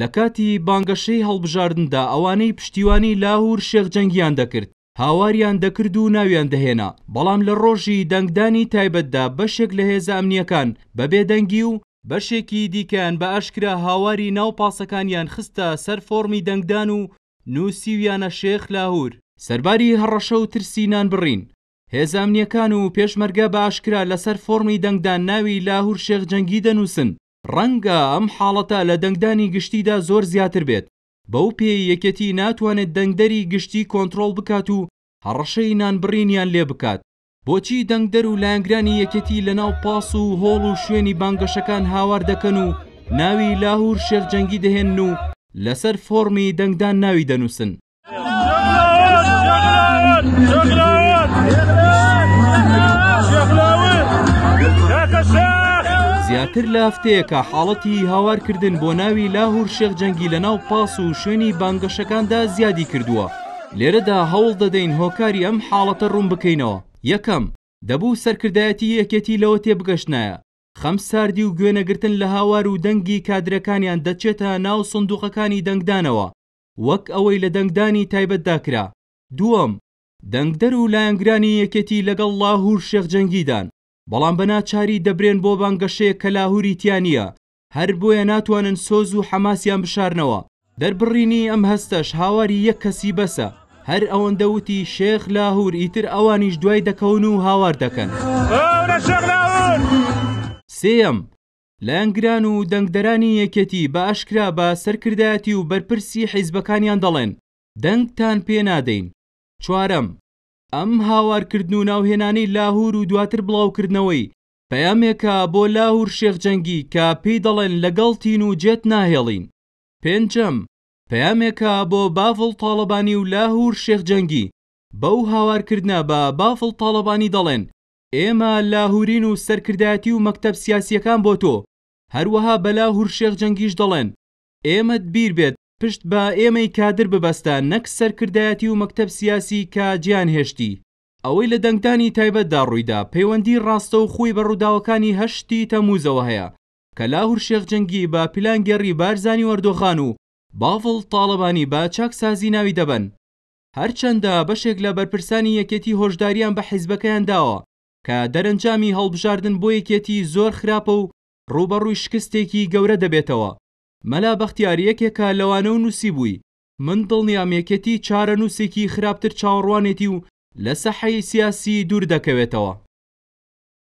لە کاتی بانگەشەی هەڵبژاردندا ئەوانەی پشتیوانی لاهور شێخجەنگیان دەکرد هاواریان دەکرد و ناویان دەهێنا بەڵام لە ڕۆژی دەنگدانی تایبەتدا بەشێک لە هێزە ئەمنیەکان بەبێدەنگی و بەشێکی دیکەیان بە ئاشکرا هاواری ناوپاسەکانیان خستە سەر فۆرمی دەنگدان و نووسیویانە شێخ لاهور سەرباری هەڕەشە و ترسینان بڕین هێزامنیەکان و پێشمەرگە بە ئاشکرا لەسەر فۆرمی دەنگدان ناوی لاهور شێخ جەنگی دەنووسن ڕەنگە ئەم حاڵەتە لە دەنگدانی گشتیدا زۆر زیاتر بێت بەو پێی یەکەتی ناتوانێت دەنگدەری گشتی کۆنتترۆل بکات و هەڕەشەی نانبڕینیان لێ بکات بۆچی دەنگدەر و لایەنگرانی یەکەتی لەناو پاس و هۆڵ و شوێنی بانگەشەکان هاوار دەکەن و ناوی لاهور شێرجەنگی دەهێن و لەسەر فۆرمی دەنگدان ناوی دەنووسن. لەلاتر لە هەفتەیەکە حاڵەتی هاوارکردن بۆ ناوی لاهور شێخ جەنگی لە ناو پاس و شوێنی بانگەشەکاندا زیادی کردووە لێرەدا هەوڵ دەدەین هۆکاری ئەم حاڵەتە ڕوون بکەینەوە یەکەم دەبوو سەرکردایەتی یەکەتی لەوە تێبگەشتایە خەم ساردی و گوێنەگرتن لە هاوار و دەنگی کادرەکانیان دەچێتە ناو سندوقەکانی دەنگدانەوە وەک ئەوەی لە دەنگدانی تایبەتداکرا دووەم دەنگدەر و لایەنگرانی یەکەتی لەگەڵ لاهور شێخ جەنگیدان بەڵام بە ناچاری دەبرێن بۆ بانگەشەیە کە لاهوری تیانە هەر بۆیە ناتوانن سۆز و حەماسیان بشارنەوە دەربڕینی ئەم هەستەش هاواری یەک کەسی بەسە هەر ئەوەندە وتی شێخ لاهور ئیتر ئەوانیش دوای دەکەون و هاوار دەکەن سێم لەنگران و دەنگدەرانی یەکەتی بە ئەشکرا بە سەرکردایەتی و بەرپرسی حیزبەکانیان دەڵێن دەنگتان پێ نادەین چوارەم ئەم هاوارکردن و ناوهێنانەی لاهور و دواتر بڵاوکردنەوەی پەیامێکە بۆ لاهور شێخجەنگی کە پێی دەڵێن لەگەڵ تین و جێت ناهێڵین پێنجەم پەیامێکە بۆ بافڵ تاالبانی و لاهور شێخجەنگی بەو هاوارکردە بە بافڵ تاالبانی دەڵێن ئێمە لاهورین و سەرکردایەتی و مەکتب سیاسیەکان بۆ تۆ هەروەها بەلا هورشێخ جەنگیش دەڵێن ئێمەت بیر بێت پشت بە ئێمەی کادر ببەستە نەک سەرکردایەتی و مەکتب سیاسی کە گیان هێشتی ئەوەی لە دەنگدانی تایبەتدا ڕوویدا پەیوەندی ڕاستە و خۆی بە ڕووداوەکانی هەشتی تەموزەوە هەیە کە لاهور شێخجەنگی بە پیلانگەڕی بارزانی وەردۆخان و باڤڵ تاڵەبانی بە چاکسازی ناوی دەبن هەرچەندە بەشێک لە بەرپرسانی یەکێتی هۆشداریان بە حیزبەکەیان داوە کە دەرەنجامی هەڵبژاردن بۆ یەکێتی زۆر خراپە و ڕوبەڕووی شکستێکی گەورە دەبێتەوە مەلا بەختیاریەکێکە لەوانە و نووسی بووی من دڵنیامەکەتی چارە نووسێکی خراپتر چاوەڕوانێتی و لە سەحەی سیاسی دوور دەکەوێتەوە